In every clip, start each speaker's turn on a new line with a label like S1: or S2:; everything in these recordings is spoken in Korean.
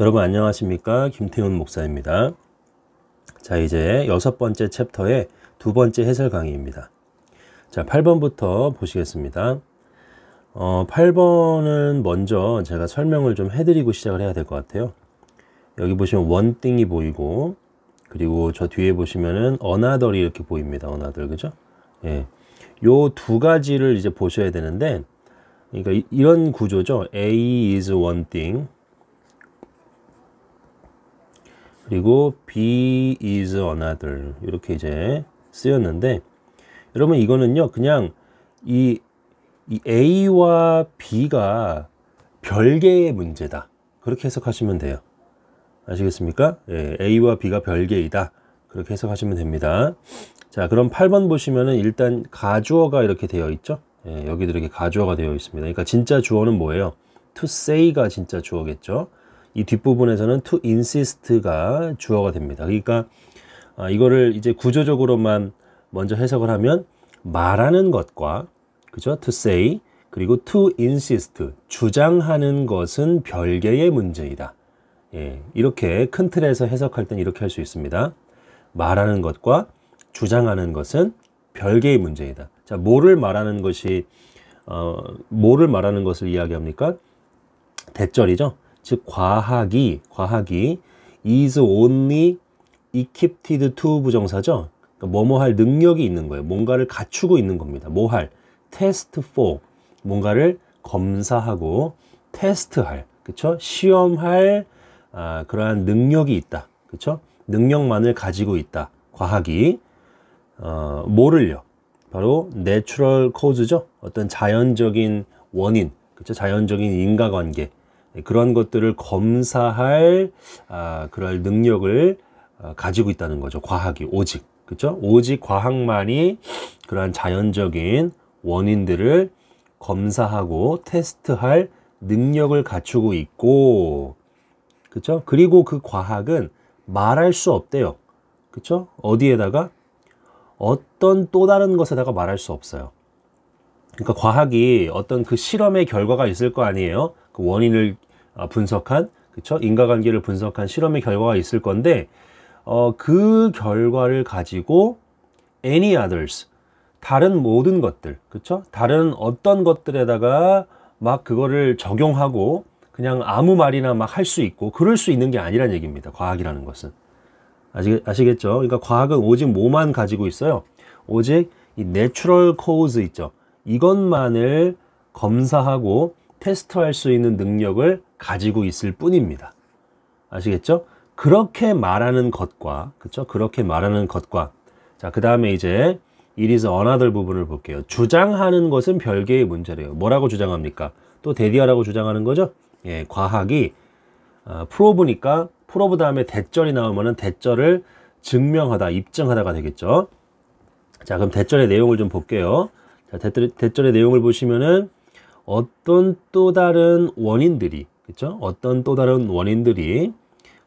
S1: 여러분 안녕하십니까 김태훈 목사입니다 자 이제 여섯 번째 챕터의 두 번째 해설 강의입니다 자 8번부터 보시겠습니다 어, 8번은 먼저 제가 설명을 좀 해드리고 시작을 해야 될 것 같아요 여기 보시면 원띵이 보이고 그리고 저 뒤에 보시면은 어나더리 이렇게 보입니다 어나들 그죠 예. 요 두 가지를 이제 보셔야 되는데 그러니까 이, 이런 구조죠 A is one thing 그리고 be is another 이렇게 이제 쓰였는데 여러분 이거는요 그냥 이, 이 A와 B가 별개의 문제다 그렇게 해석하시면 돼요 아시겠습니까? 예, A와 B가 별개이다 그렇게 해석하시면 됩니다 자 그럼 8번 보시면은 일단 가주어가 이렇게 되어 있죠 예, 여기들 이렇게 가주어가 되어 있습니다 그러니까 진짜 주어는 뭐예요? to say가 진짜 주어겠죠 이 뒷부분에서는 to insist가 주어가 됩니다. 그러니까 아, 이거를 이제 구조적으로만 먼저 해석을 하면 말하는 것과 그죠? to say 그리고 to insist 주장하는 것은 별개의 문제이다. 예, 이렇게 큰 틀에서 해석할 땐 이렇게 할 수 있습니다. 말하는 것과 주장하는 것은 별개의 문제이다. 자, 뭐를 말하는 것이 어, 뭐를 말하는 것을 이야기합니까? 대절이죠. 즉 과학이 과학이 is only equipped to 부정사죠. 그러니까 뭐뭐 뭐 할 능력이 있는 거예요. 뭔가를 갖추고 있는 겁니다. 뭐할 test for 뭔가를 검사하고 테스트할 그쵸 시험할 아, 그러한 능력이 있다. 그쵸 능력만을 가지고 있다. 과학이 어, 뭐를요? 바로 내추럴 코즈죠. 어떤 자연적인 원인, 그렇죠? 자연적인 인과관계, 예, 그런 것들을 검사할 아, 그럴 능력을 어, 가지고 있다는 거죠. 과학이 오직 그렇죠? 오직 과학만이 그러한 자연적인 원인들을 검사하고 테스트할 능력을 갖추고 있고 그렇죠? 그리고 그 과학은 말할 수 없대요. 그렇죠? 어디에다가 어떤 또 다른 것에다가 말할 수 없어요. 그러니까 과학이 어떤 그 실험의 결과가 있을 거 아니에요. 그 원인을 어, 분석한 그쵸 인과관계를 분석한 실험의 결과가 있을 건데 어, 그 결과를 가지고 any others 다른 모든 것들 그쵸 다른 어떤 것들에다가 막 그거를 적용하고 그냥 아무 말이나 막 할 수 있고 그럴 수 있는 게 아니란 얘기입니다 과학이라는 것은 아시, 아시겠죠 그러니까 과학은 오직 뭐만 가지고 있어요 오직 이 내추럴 코즈 우 있죠 이것만을 검사하고 테스트할 수 있는 능력을 가지고 있을 뿐입니다. 아시겠죠? 그렇게 말하는 것과 그렇죠? 그렇게 말하는 것과 자, 그 다음에 이제 이리스 언어들 부분을 볼게요. 주장하는 것은 별개의 문제래요. 뭐라고 주장합니까? 또 대디어라고 주장하는 거죠? 예, 과학이 어, 프로브니까 프로브 다음에 대절이 나오면은 대절을 증명하다, 입증하다가 되겠죠. 자, 그럼 대절의 내용을 좀 볼게요. 자, 대절의 내용을 보시면은 어떤 또 다른 원인들이 그렇죠? 어떤 또 다른 원인들이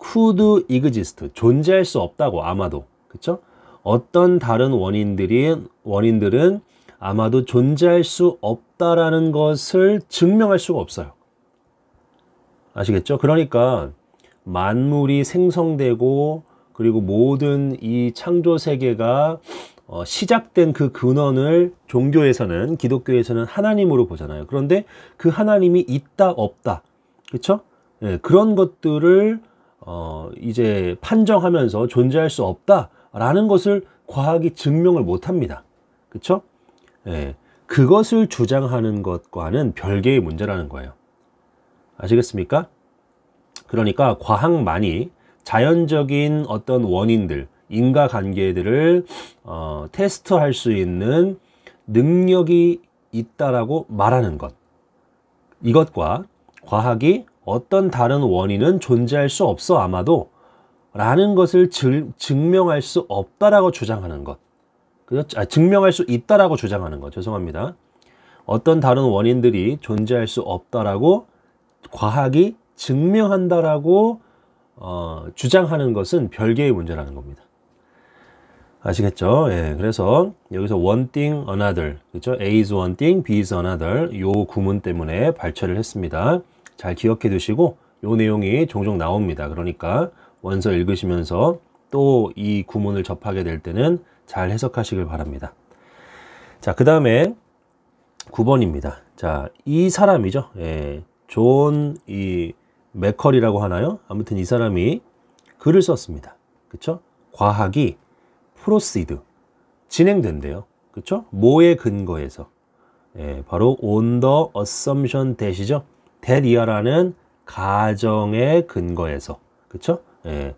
S1: could exist 존재할 수 없다고 아마도 그렇죠? 어떤 다른 원인들이 원인들은 아마도 존재할 수 없다라는 것을 증명할 수가 없어요. 아시겠죠? 그러니까 만물이 생성되고 그리고 모든 이 창조 세계가 어, 시작된 그 근원을 종교에서는 기독교에서는 하나님으로 보잖아요. 그런데 그 하나님이 있다 없다, 그렇죠? 예, 그런 것들을 어, 이제 판정하면서 존재할 수 없다라는 것을 과학이 증명을 못합니다. 그렇죠? 예, 그것을 주장하는 것과는 별개의 문제라는 거예요. 아시겠습니까? 그러니까 과학만이 자연적인 어떤 원인들, 인과관계들을 어, 테스트할 수 있는 능력이 있다라고 말하는 것. 이것과 과학이 어떤 다른 원인은 존재할 수 없어 아마도 라는 것을 질, 증명할 수 없다라고 주장하는 것. 그렇죠? 아, 증명할 수 있다라고 주장하는 것. 죄송합니다. 어떤 다른 원인들이 존재할 수 없다라고 과학이 증명한다라고 어, 주장하는 것은 별개의 문제라는 겁니다. 아시겠죠? 예, 그래서 여기서 one thing another, 그렇죠? A is one thing, B is another 요 구문 때문에 발췌를 했습니다. 잘 기억해 두시고 요 내용이 종종 나옵니다. 그러니까 원서 읽으시면서 또 이 구문을 접하게 될 때는 잘 해석하시길 바랍니다. 자, 그 다음에 9번입니다. 자, 이 사람이죠. 예, 존, 이, 맥컬이라고 하나요? 아무튼 이 사람이 글을 썼습니다. 그쵸? 그렇죠? 과학이 프로시드 진행된대요. 그렇죠? 뭐에 근거해서 예, 바로 on the assumption that이죠. that 이하라는 가정에 근거해서 그렇죠? 예,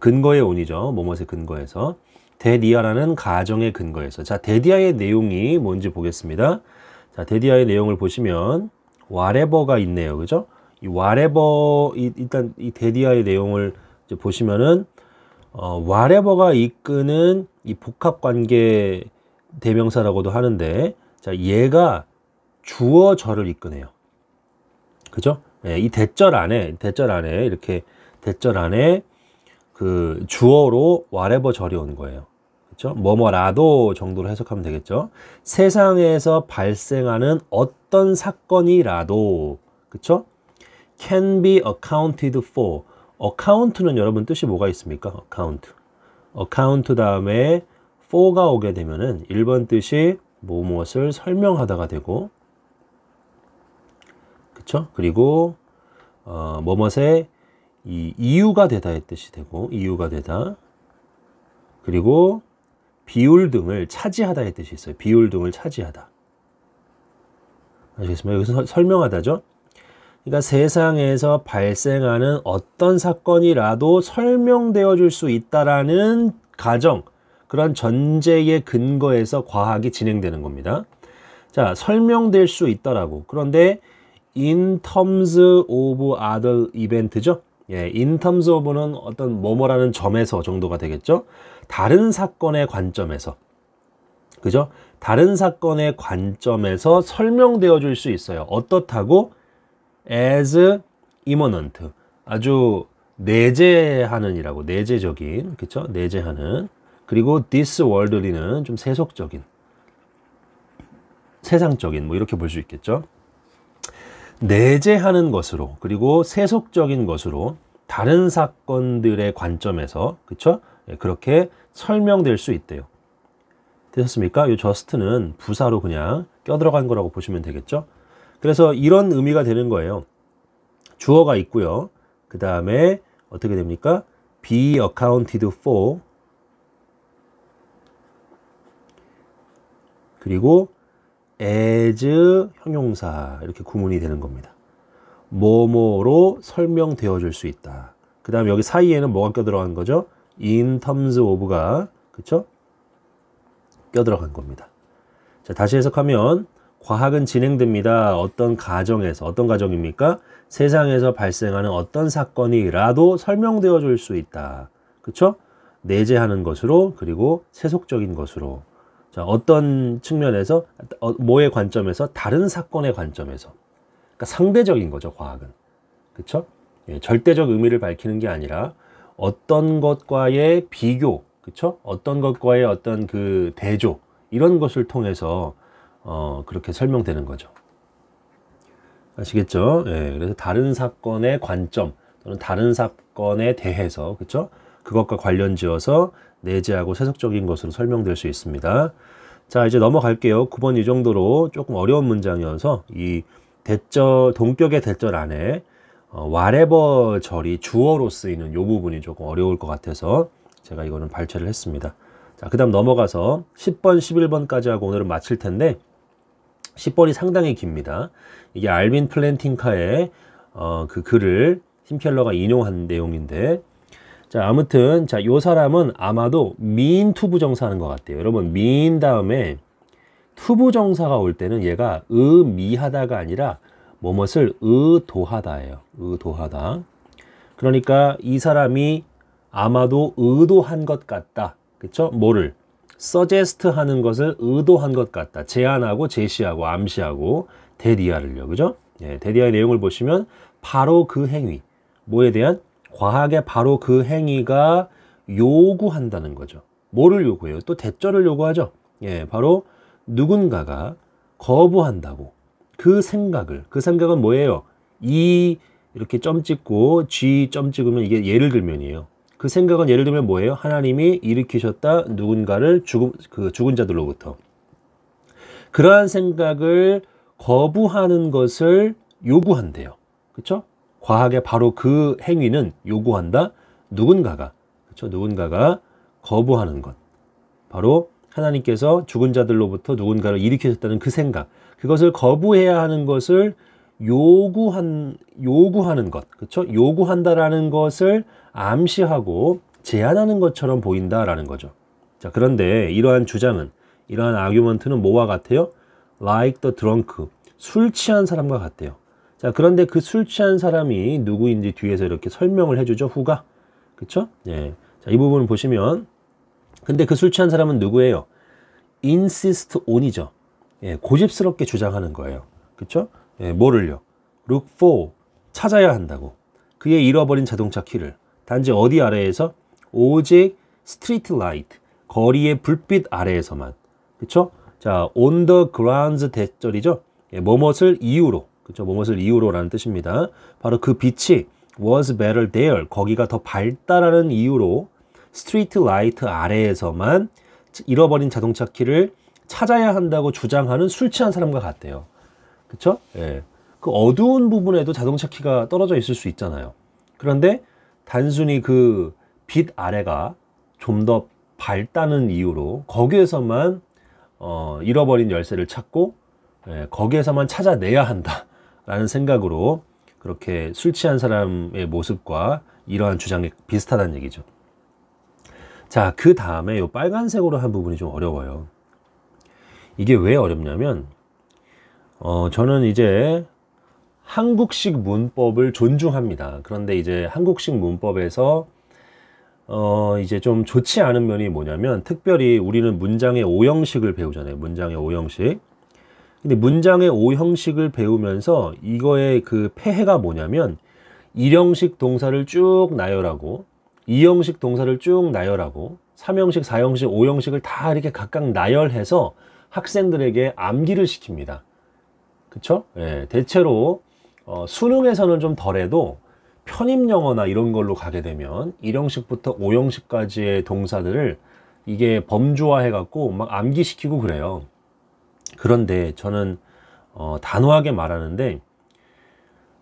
S1: 근거의 온이죠 뭐뭐에 근거해서 that 이하라는 가정에 근거해서 자, that 이하의 내용이 뭔지 보겠습니다. 자, that 이하의 내용을 보시면 whatever가 있네요. 그죠? 이 whatever 이, 일단 이 that 이하의 내용을 보시면은 어, 와레버가 이끄는 이 복합 관계 대명사라고도 하는데 자 얘가 주어 저를 이끄네요. 그죠? 예, 이 대절 안에 대절 안에 이렇게 대절 안에 그 주어로 와레버 절이 온 거예요. 그렇죠? 뭐뭐라도 정도로 해석하면 되겠죠. 세상에서 발생하는 어떤 사건이라도 그쵸 can be accounted for 어카운트는 여러분 뜻이 뭐가 있습니까? 어카운트. 어카운트 다음에 for가 오게 되면은 1번 뜻이 뭐 무엇을 설명하다가 되고 그쵸? 그리고 어, 뭐뭇의 이 이유가 되다의 뜻이 되고 이유가 되다 그리고 비율 등을 차지하다의 뜻이 있어요. 비율 등을 차지하다. 아시겠습니까? 여기서 설명하다죠. 그러니까 세상에서 발생하는 어떤 사건이라도 설명되어 줄 수 있다라는 가정, 그런 전제의 근거에서 과학이 진행되는 겁니다. 자, 설명될 수있더라고 그런데 in terms of other event죠. 예, in terms of는 어떤 뭐뭐라는 점에서 정도가 되겠죠. 다른 사건의 관점에서. 그죠? 다른 사건의 관점에서 설명되어 줄 수 있어요. 어떻다고? as imminent 아주 내재하는이라고 내재적인 그쵸 내재하는 그리고 this w o r l d l 는좀 세속적인 세상적인 뭐 이렇게 볼 수 있겠죠. 내재하는 것으로 그리고 세속적인 것으로 다른 사건들의 관점에서 그쵸 예, 그렇게 설명될 수 있대요. 되셨습니까? 이 just는 부사로 그냥 껴들어간 거라고 보시면 되겠죠. 그래서 이런 의미가 되는 거예요. 주어가 있고요. 그 다음에 어떻게 됩니까? be accounted for 그리고 as 형용사 이렇게 구문이 되는 겁니다. 뭐뭐로 설명되어 줄 수 있다. 그 다음 에 여기 사이에는 뭐가 껴들어간 거죠? in terms of가 그쵸? 껴들어간 겁니다. 자 다시 해석하면 과학은 진행됩니다. 어떤 가정에서 어떤 가정입니까? 세상에서 발생하는 어떤 사건이라도 설명되어 줄 수 있다. 그쵸 내재하는 것으로 그리고 세속적인 것으로 자, 어떤 측면에서 어, 뭐의 관점에서 다른 사건의 관점에서 그러니까 상대적인 거죠 과학은 그쵸 예, 절대적 의미를 밝히는 게 아니라 어떤 것과의 비교 그쵸 어떤 것과의 어떤 그 대조 이런 것을 통해서 어, 그렇게 설명되는 거죠. 아시겠죠? 예, 그래서 다른 사건의 관점 또는 다른 사건에 대해서 그렇 그것과 관련 지어서 내재하고 세속적인 것으로 설명될 수 있습니다. 자, 이제 넘어갈게요. 9번 이 정도로 조금 어려운 문장이어서 이 대절 동격의 대절 안에 어, whatever 절이 주어로 쓰이는 이 부분이 조금 어려울 것 같아서 제가 이거는 발췌를 했습니다. 자, 그 다음 넘어가서 10번, 11번까지 하고 오늘은 마칠 텐데 10번이 상당히 깁니다. 이게 알빈 플랜팅카의 어, 그 글을 힘켈러가 인용한 내용인데 자 아무튼 자이 사람은 아마도 미인 투부정사 하는 것 같아요. 여러분 미인 다음에 투부정사가 올 때는 얘가 의미하다가 아니라 뭐뭇을 의도하다예요. 의도하다. 그러니까 이 사람이 아마도 의도한 것 같다. 그쵸? 뭐를? 서제스트 하는 것을 의도한 것 같다. 제안하고 제시하고 암시하고 대리아를요. 그죠? 예, 대리아의 내용을 보시면 바로 그 행위. 뭐에 대한? 과학의 바로 그 행위가 요구한다는 거죠. 뭐를 요구해요? 또 대절을 요구하죠. 예, 바로 누군가가 거부한다고 그 생각을 그 생각은 뭐예요? 이 이렇게 점 찍고 G 점 찍으면 이게 예를 들면이에요. 그 생각은 예를 들면 뭐예요? 하나님이 일으키셨다 누군가를 죽은, 그 죽은 자들로부터. 그러한 생각을 거부하는 것을 요구한대요. 그렇 과학의 바로 그 행위는 요구한다. 누군가가 그렇 누군가가 거부하는 것. 바로 하나님께서 죽은 자들로부터 누군가를 일으키셨다는 그 생각. 그것을 거부해야 하는 것을 요구한 요구하는 것, 그렇죠? 요구한다라는 것을 암시하고 제한하는 것처럼 보인다라는 거죠. 자, 그런데 이러한 주장은 이러한 아규먼트는 뭐와 같아요? Like the drunk, 술 취한 사람과 같대요. 자, 그런데 그 술 취한 사람이 누구인지 뒤에서 이렇게 설명을 해주죠. 후가, 그렇죠? 예. 자, 이 부분 을 보시면, 근데 그 술 취한 사람은 누구예요? insist on이죠. 예, 고집스럽게 주장하는 거예요. 그렇죠? 예, 뭐를요? look for 찾아야 한다고. 그의 잃어버린 자동차 키를 단지 어디 아래에서 오직 스트리트 라이트 거리의 불빛 아래에서만 그쵸? 자, on the grounds 대절이죠. 예, 뭐뭇을 이유로 그쵸? 뭐뭇을 이유로라는 뜻입니다. 바로 그 빛이 was better there 거기가 더 밝다라는 이유로 스트리트 라이트 아래에서만 잃어버린 자동차 키를 찾아야 한다고 주장하는 술 취한 사람과 같대요. 그쵸? 예. 그 어두운 부분에도 자동차 키가 떨어져 있을 수 있잖아요. 그런데 단순히 그 빛 아래가 좀 더 밝다는 이유로 거기에서만 어, 잃어버린 열쇠를 찾고 예, 거기에서만 찾아내야 한다라는 생각으로 그렇게 술 취한 사람의 모습과 이러한 주장이 비슷하다는 얘기죠. 자, 그 다음에 이 빨간색으로 한 부분이 좀 어려워요. 이게 왜 어렵냐면 어, 저는 이제 한국식 문법을 존중합니다. 그런데 이제 한국식 문법에서 어, 이제 좀 좋지 않은 면이 뭐냐면 특별히 우리는 문장의 오형식을 배우잖아요. 문장의 오형식. 근데 문장의 오형식을 배우면서 이거의 그 폐해가 뭐냐면 일형식 동사를 쭉 나열하고 이형식 동사를 쭉 나열하고 삼형식, 사형식, 오형식을 다 이렇게 각각 나열해서 학생들에게 암기를 시킵니다. 그쵸? 예, 대체로 어, 수능에서는 좀 덜해도 편입영어나 이런 걸로 가게 되면 1형식부터 5형식까지의 동사들을 이게 범주화해 갖고 막 암기시키고 그래요 그런데 저는 어, 단호하게 말하는데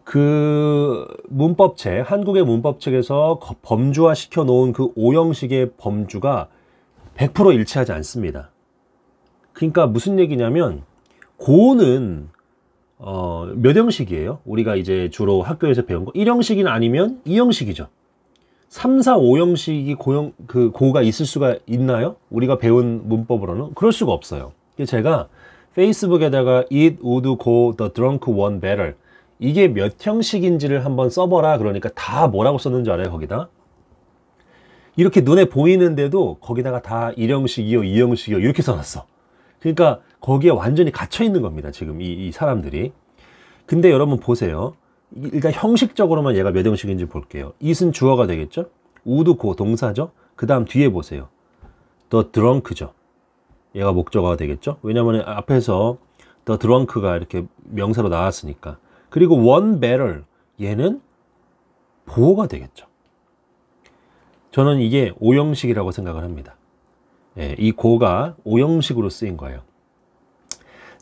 S1: 그 문법책 한국의 문법책에서 범주화 시켜 놓은 그 5형식의 범주가 100% 일치하지 않습니다 그러니까 무슨 얘기냐면 고는 어, 몇 형식이에요? 우리가 이제 주로 학교에서 배운 거. 1형식이 아니면 2형식이죠. 3, 4, 5형식이 고형, 그, 고가 있을 수가 있나요? 우리가 배운 문법으로는? 그럴 수가 없어요. 제가 페이스북에다가 it would go the drunk one better. 이게 몇 형식인지를 한번 써봐라. 그러니까 다 뭐라고 썼는지 알아요, 거기다? 이렇게 눈에 보이는데도 거기다가 다 1형식이요, 2형식이요, 이렇게 써놨어. 그러니까 거기에 완전히 갇혀 있는 겁니다. 지금 이, 이 사람들이. 근데 여러분 보세요. 일단 형식적으로만 얘가 몇 형식인지 볼게요. 이은 주어가 되겠죠? 우드 고 동사죠? 그 다음 뒤에 보세요. 더 드렁크죠. 얘가 목적어가 되겠죠? 왜냐면 앞에서 더 드렁크가 이렇게 명사로 나왔으니까. 그리고 원 배럴 얘는 보호가 되겠죠. 저는 이게 오형식이라고 생각을 합니다. 예, 이 고가 오형식으로 쓰인 거예요.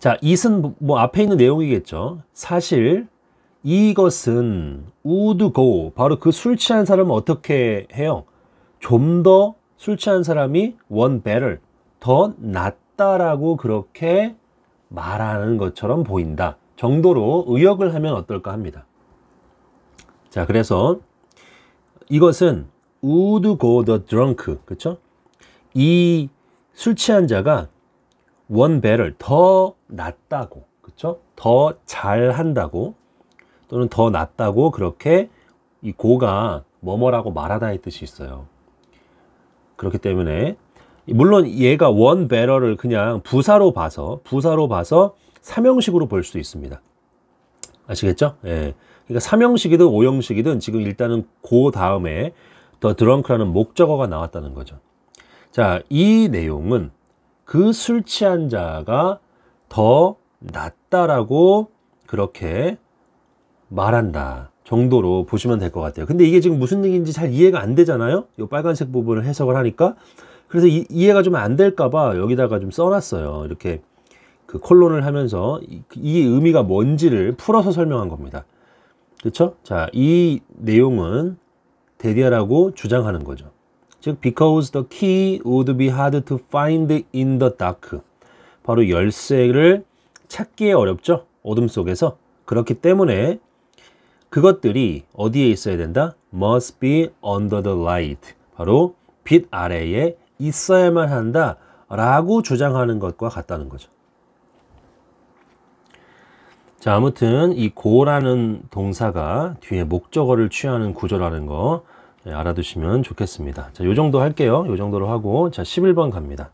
S1: 자, 이은 뭐, 뭐 앞에 있는 내용이겠죠. 사실 이것은 우드 고 바로 그 술 취한 사람은 어떻게 해요? 좀 더 술 취한 사람이 원 n e better 더 낫다라고 그렇게 말하는 것처럼 보인다 정도로 의역을 하면 어떨까 합니다. 자, 그래서 이것은 우드 고더 드렁크 그렇죠? 이 술 취한 자가 원배를 더 낫다고 그쵸 더 잘한다고 또는 더 낫다고 그렇게 이 고가 뭐뭐라고 말하다의 뜻이 있어요 그렇기 때문에 물론 얘가 원 배럴을 그냥 부사로 봐서 부사로 봐서 삼형식으로 볼 수도 있습니다 아시겠죠? 예. 그러니까 삼형식이든 오형식이든 지금 일단은 고 다음에 더 드렁크라는 목적어가 나왔다는 거죠 자이 내용은 그술 취한 자가 더 낫다라고 그렇게 말한다 정도로 보시면 될 것 같아요. 근데 이게 지금 무슨 얘기인지 잘 이해가 안 되잖아요. 이 빨간색 부분을 해석을 하니까 그래서 이, 이해가 좀 안 될까봐 여기다가 좀 써놨어요. 이렇게 그 콜론을 하면서 이, 이 의미가 뭔지를 풀어서 설명한 겁니다. 그렇죠? 자, 이 내용은 대리하라고 주장하는 거죠. 즉 because the key would be hard to find in the dark. 바로 열쇠를 찾기에 어렵죠. 어둠 속에서. 그렇기 때문에 그것들이 어디에 있어야 된다? must be under the light. 바로 빛 아래에 있어야만 한다. 라고 주장하는 것과 같다는 거죠. 자, 아무튼 이 고라는 동사가 뒤에 목적어를 취하는 구조라는 거 예, 알아두시면 좋겠습니다. 자, 요 정도 할게요. 요 정도로 하고 자, 11번 갑니다.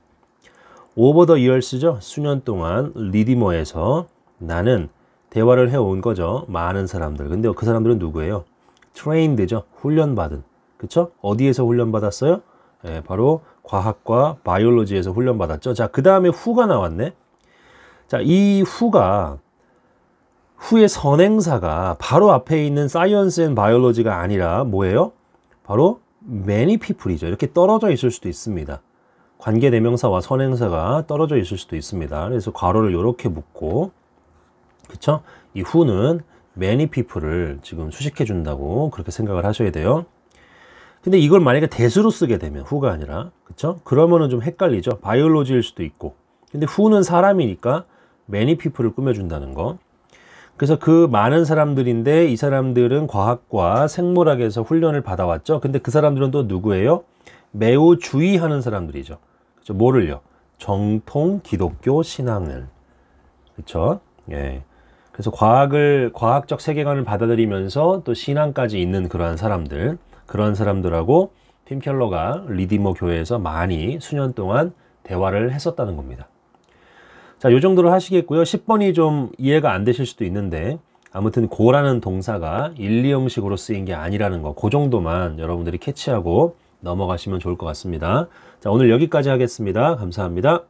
S1: 오버 더이얼 h 죠 수년 동안 리디머에서 나는 대화를 해 온 거죠. 많은 사람들. 근데 그 사람들은 누구예요? 트레인되죠. 훈련받은. 그쵸? 어디에서 훈련받았어요? 예, 바로 과학과 바이올로지에서 훈련받았죠. 자, 그 다음에 후가 나왔네. 자, 이 후가 후의 선행사가 바로 앞에 있는 사이언스 앤 바이올로지가 아니라 뭐예요? 바로 many people이죠. 이렇게 떨어져 있을 수도 있습니다. 관계 대명사와 선행사가 떨어져 있을 수도 있습니다. 그래서 괄호를 이렇게 묶고 그쵸? 이 who는 many people을 지금 수식해 준다고 그렇게 생각을 하셔야 돼요. 근데 이걸 만약에 대수로 쓰게 되면 who가 아니라 그쵸? 그러면은 좀 헷갈리죠. 바이올로지일 수도 있고 근데 who는 사람이니까 many people을 꾸며준다는 거 그래서 그 많은 사람들인데 이 사람들은 과학과 생물학에서 훈련을 받아왔죠. 근데 그 사람들은 또 누구예요? 매우 주의하는 사람들이죠. 그렇죠? 뭐를요? 정통 기독교 신앙을. 그렇죠? 예. 그래서 과학을 과학적 세계관을 받아들이면서 또 신앙까지 있는 그러한 사람들, 그런 사람들하고 팀 켈러가 리디머 교회에서 많이 수년 동안 대화를 했었다는 겁니다. 자, 요 정도로 하시겠고요. 10번이 좀 이해가 안 되실 수도 있는데 아무튼 고라는 동사가 일리형식으로 쓰인 게 아니라는 거, 그 정도만 여러분들이 캐치하고 넘어가시면 좋을 것 같습니다. 자, 오늘 여기까지 하겠습니다. 감사합니다.